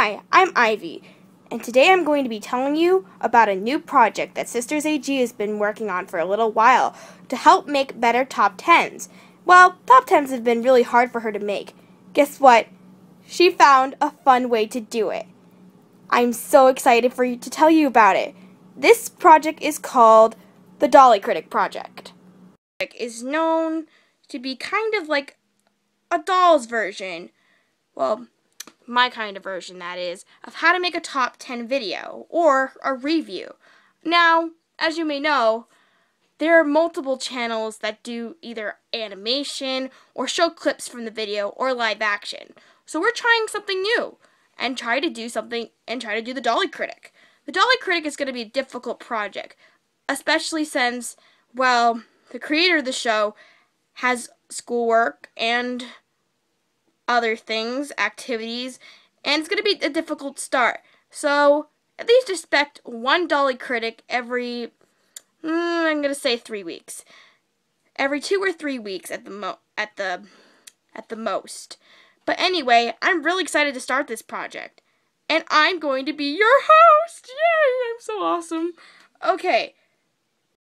Hi, I'm Ivy, and today I'm going to be telling you about a new project that Sisters AG has been working on for a little while to help make better top 10s. Well, top 10s have been really hard for her to make. Guess what? She found a fun way to do it. I'm so excited for you to tell you about it. This project is called the Dolly Critic Project. It is known to be kind of like a doll's version. Well, my kind of version that is, of how to make a top 10 video, or a review. Now, as you may know, there are multiple channels that do either animation, or show clips from the video, or live action. So we're trying something new, and try to do something, and try to do the Dolly Critic. The Dolly Critic is going to be a difficult project, especially since, well, the creator of the show has schoolwork and other things, activities, and it's going to be a difficult start. So at least expect one Dolly Critic every, mm, I'm going to say three weeks. Every two or three weeks at the mo- at the at the most. But anyway, I'm really excited to start this project. And I'm going to be your host! Yay! I'm so awesome. Okay,